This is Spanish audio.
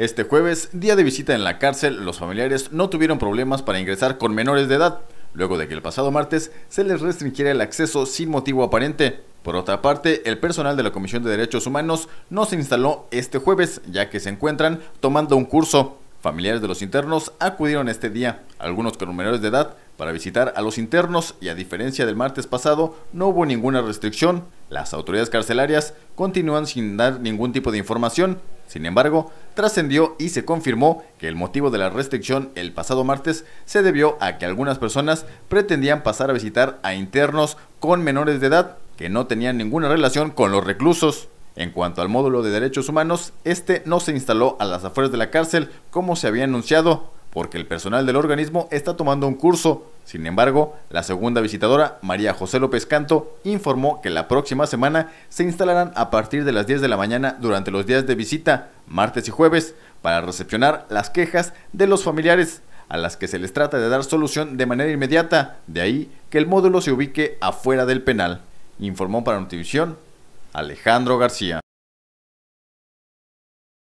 Este jueves, día de visita en la cárcel, los familiares no tuvieron problemas para ingresar con menores de edad, luego de que el pasado martes se les restringiera el acceso sin motivo aparente. Por otra parte, el personal de la Comisión de Derechos Humanos no se instaló este jueves, ya que se encuentran tomando un curso. Familiares de los internos acudieron este día, algunos con menores de edad, para visitar a los internos y a diferencia del martes pasado no hubo ninguna restricción. Las autoridades carcelarias continúan sin dar ningún tipo de información sin embargo, trascendió y se confirmó que el motivo de la restricción el pasado martes se debió a que algunas personas pretendían pasar a visitar a internos con menores de edad que no tenían ninguna relación con los reclusos. En cuanto al módulo de derechos humanos, este no se instaló a las afueras de la cárcel como se había anunciado, porque el personal del organismo está tomando un curso sin embargo, la segunda visitadora, María José López Canto, informó que la próxima semana se instalarán a partir de las 10 de la mañana durante los días de visita, martes y jueves, para recepcionar las quejas de los familiares, a las que se les trata de dar solución de manera inmediata, de ahí que el módulo se ubique afuera del penal, informó para Notivisión Alejandro García.